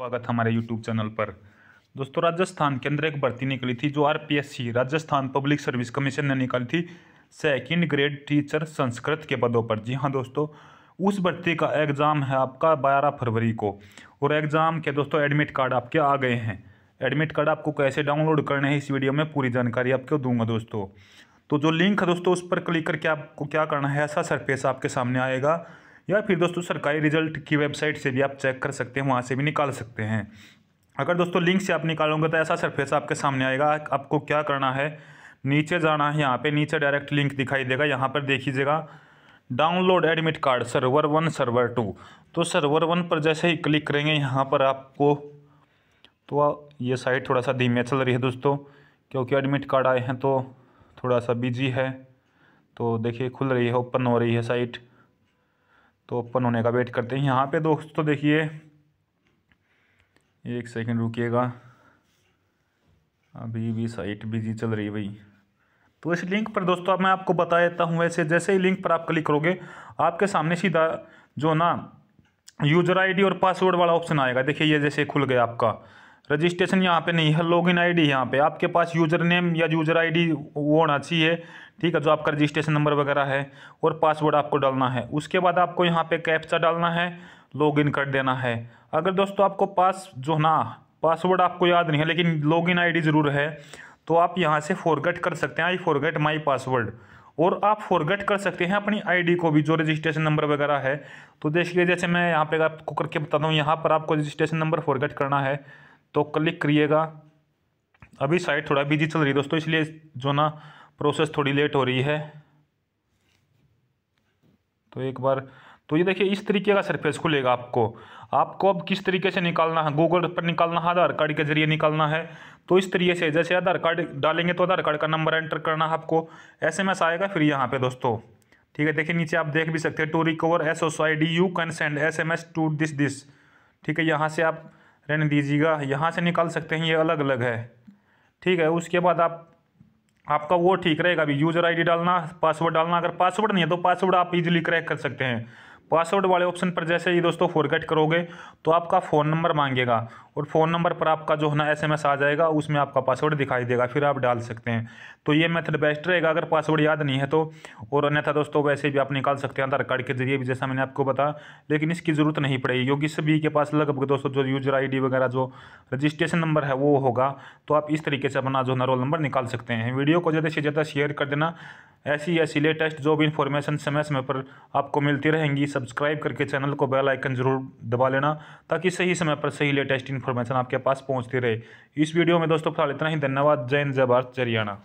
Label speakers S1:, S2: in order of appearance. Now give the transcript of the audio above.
S1: स्वागत हमारे YouTube channel पर दोस्तों राजस्थान के अंदर एक भर्ती निकली थी जो RPSC Rajasthan public service commission ने निकाली थी सेकंड ग्रेड टीचर संस्कृत के पदों पर जी हाँ दोस्तों उस भर्ती का एग्ज़ाम है आपका बारह फरवरी को और एग्ज़ाम के दोस्तों एडमिट कार्ड आपके आ गए हैं एडमिट कार्ड आपको कैसे डाउनलोड करने हैं इस वीडियो में पूरी जानकारी आपको दूंगा दोस्तों तो जो लिंक है दोस्तों उस पर क्लिक करके आपको क्या करना है ऐसा सरफेस आपके सामने आएगा या फिर दोस्तों सरकारी रिजल्ट की वेबसाइट से भी आप चेक कर सकते हैं वहाँ से भी निकाल सकते हैं अगर दोस्तों लिंक से आप निकालोगे तो ऐसा सरफेस आपके सामने आएगा आपको क्या करना है नीचे जाना है यहाँ पे नीचे डायरेक्ट लिंक दिखाई देगा यहाँ पर देखीजिएगा download admit card server one server two तो सर्वर वन पर जैसे ही क्लिक करेंगे यहाँ पर आपको तो ये साइट थोड़ा सा धीमे चल रही है दोस्तों क्योंकि एडमिट कार्ड आए हैं तो थोड़ा सा बिजी है तो देखिए खुल रही है ओपन हो रही है साइट तो ओपन होने का वेट करते हैं यहाँ पे दोस्तों देखिए एक सेकंड रुकिएगा अभी भी साइट बिजी चल रही है भाई तो इस लिंक पर दोस्तों अब मैं आपको बता देता हूँ वैसे जैसे ही लिंक पर आप क्लिक करोगे आपके सामने सीधा जो ना यूजर आईडी और पासवर्ड वाला ऑप्शन आएगा देखिए ये जैसे खुल गया आपका रजिस्ट्रेशन यहाँ पे नहीं है लॉगिन आईडी यहाँ पर आपके पास यूजर नेम या यूजर आईडी वो होना चाहिए ठीक है जो आपका रजिस्ट्रेशन नंबर वगैरह है और पासवर्ड आपको डालना है उसके बाद आपको यहाँ पे कैप्चा डालना है लॉगिन कर देना है अगर दोस्तों आपको पास जो ना पासवर्ड आपको याद नहीं है लेकिन आई डी ज़रूर है तो आप यहाँ से फॉरगेट कर सकते हैं आई फॉरगेट माई पासवर्ड और आप फॉरगेट कर सकते हैं अपनी आईडी को भी जो रजिस्ट्रेशन नंबर वगैरह है तो देखिए जैसे मैं यहाँ पे आपको करके बताता हूँ यहाँ पर आपको रजिस्ट्रेशन नंबर फॉरगेट करना है तो क्लिक करिएगा अभी साइट थोड़ा बिजी चल रही है दोस्तों इसलिए जो ना प्रोसेस थोड़ी लेट हो रही है तो एक बार तो ये देखिए इस तरीके का सरफेस खुलेगा आपको आपको अब किस तरीके से निकालना है गूगल पर निकालना है आधार कार्ड के जरिए निकालना है तो इस तरीके से जैसे आधार कार्ड डालेंगे तो आधार कार्ड का नंबर एंटर करना है आपको एस एम एस आएगा फिर यहाँ पे दोस्तों ठीक है देखिए नीचे आप देख भी सकते हैं to recover S O I D you can send S M S to this this ठीक है यहाँ से आप रहने दीजिएगा यहाँ से निकाल सकते हैं ये अलग अलग है ठीक है उसके बाद आप आपका वो ठीक रहेगा अभी यूज़र आईडी डालना पासवर्ड डालना अगर पासवर्ड नहीं है तो पासवर्ड आप इजीली क्रैक कर सकते हैं पासवर्ड वाले ऑप्शन पर जैसे ही दोस्तों फॉरगेट करोगे तो आपका फ़ोन नंबर मांगेगा और फ़ोन नंबर पर आपका जो है ना एस आ जाएगा उसमें आपका पासवर्ड दिखाई देगा फिर आप डाल सकते हैं तो ये मेथड बेस्ट रहेगा अगर पासवर्ड याद नहीं है तो और अन्यथा दोस्तों वैसे भी आप निकाल सकते हैं आधार कार्ड के जरिए भी जैसा मैंने आपको बताया लेकिन इसकी ज़रूरत नहीं पड़ेगी क्योंकि सभी के पास लगभग दोस्तों जो यूजर आई वगैरह जो रजिस्ट्रेशन नंबर है वो होगा तो आप इस तरीके से अपना जो है रोल नंबर निकाल सकते हैं वीडियो को ज़्यादा से ज़्यादा शेयर कर देना ऐसी ऐसी लेटेस्ट जो भी इन्फॉर्मेशन समय समय पर आपको मिलती रहेंगी सब्सक्राइब करके चैनल को बेल आइकन ज़रूर दबा लेना ताकि सही समय पर सही लेटेस्ट इन्फॉर्मेशन आपके पास पहुंचती रहे इस वीडियो में दोस्तों फिलहाल इतना ही धन्यवाद जय हिंद जय भारत जरियाना